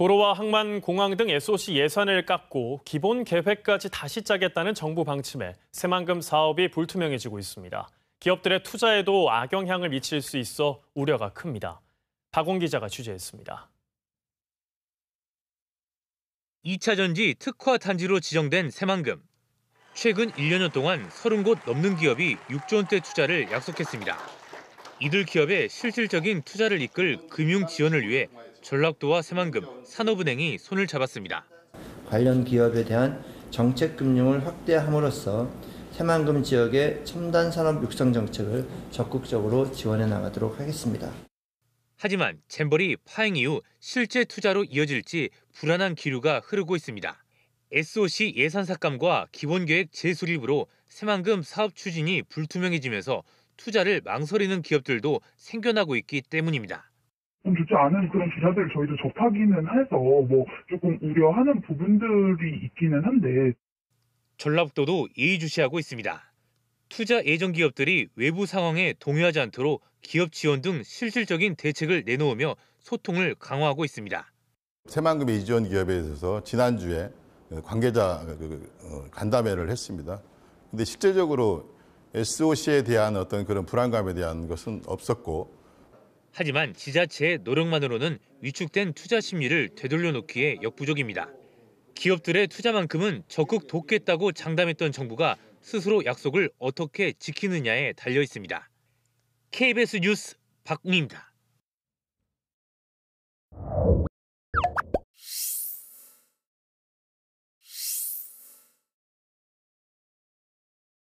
도로와 항만, 공항 등 SOC 예산을 깎고 기본 계획까지 다시 짜겠다는 정부 방침에 새만금 사업이 불투명해지고 있습니다. 기업들의 투자에도 악영향을 미칠 수 있어 우려가 큽니다. 박원 기자가 취재했습니다. 2차 전지 특화 단지로 지정된 새만금. 최근 1년여 동안 30곳 넘는 기업이 6조 원대 투자를 약속했습니다. 이들 기업의 실질적인 투자를 이끌 금융 지원을 위해 전락도와 새만금, 산업은행이 손을 잡았습니다. 관련 기업에 대한 정책 금융을 확대함으로써 새만금 지역의 첨단 산업 육성 정책을 적극적으로 지원해 나가도록 하겠습니다. 하지만 잼벌이 파행 이후 실제 투자로 이어질지 불안한 기류가 흐르고 있습니다. SOC 예산 삭감과 기본계획 재수립으로 새만금 사업 추진이 불투명해지면서 투자를 망설이는 기업들도 생겨나고 있기 때문입니다. 좋지 않은 그런 기사들을 저희도 접하기는 해서 뭐 조금 우려하는 부분들이 있기는 한데 전라북도도 예의주시하고 있습니다. 투자 예정 기업들이 외부 상황에 동요하지 않도록 기업 지원 등 실질적인 대책을 내놓으며 소통을 강화하고 있습니다. 새만금 이지원 기업에 있어서 지난주에 관계자 그, 그, 어, 간담회를 했습니다. 근데 실제적으로 SOC에 대한 어떤 그런 불안감에 대한 것은 없었고 하지만 지자체의 노력만으로는 위축된 투자 심리를 되돌려놓기에 역부족입니다. 기업들의 투자만큼은 적극 돕겠다고 장담했던 정부가 스스로 약속을 어떻게 지키느냐에 달려 있습니다. KBS 뉴스 박웅입니다.